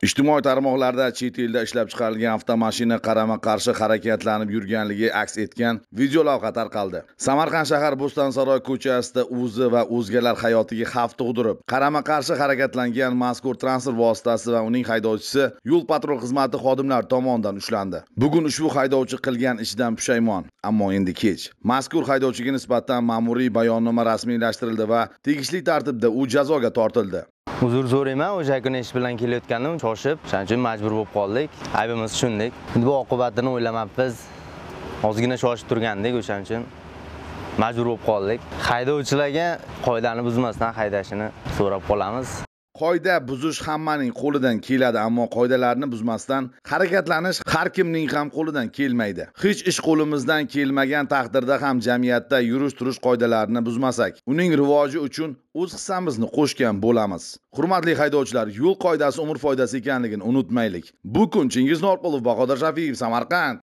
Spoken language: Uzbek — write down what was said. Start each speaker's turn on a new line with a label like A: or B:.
A: ijtimoiy tarmoqlarda chet elda ishlab chiqarilgan avtomashina qarama qarshi harakatlanib yurganligi aks etgan videolavha tarqaldi samarqand shahar bo'stonsaroy ko'chasida o'zi va o'zgalar hayotiga xavf tug'dirib qarama qarshi harakatlangan mazkur transport vositasi va uning haydovchisi yo'l patrul xizmati xodimlari tomonidan ushlandi bugun ushbu haydovchi qilgan ishidan pushaymon ammo endi kech mazkur haydovchiga nisbatan ma'muriy bayonnoma rasmiylashtirildi va tegishli tartibda u jazoga tortildi
B: uzr so'rayman o'sha kuni ish bilan kelayotgandim shoshib shuning uchun majbur bo'lib qoldik aybimizni tushundik endi bu oqibatini o'ylamabmiz ozgina shoshib turgandik o'shaning uchun majbur bo'lib qoldik haydovchilarga qoidani buzmasdan haydashini so'rab qolamiz
A: qoida buzish hammaning qo'lidan keladi ammo qoidalarni buzmasdan harakatlanish har kimning ham qo'lidan kelmaydi hech ish qo'limizdan kelmagan taqdirda ham jamiyatda yurish turish qoidalarini buzmasak uning rivoji uchun o'z hissamizni qo'shgan bo'lamiz hurmatli haydovchilar yo'l qoidasi umr foydasi ekanligini unutmaylik bu kun chingiz norqulov bahodir shafiyev samarqand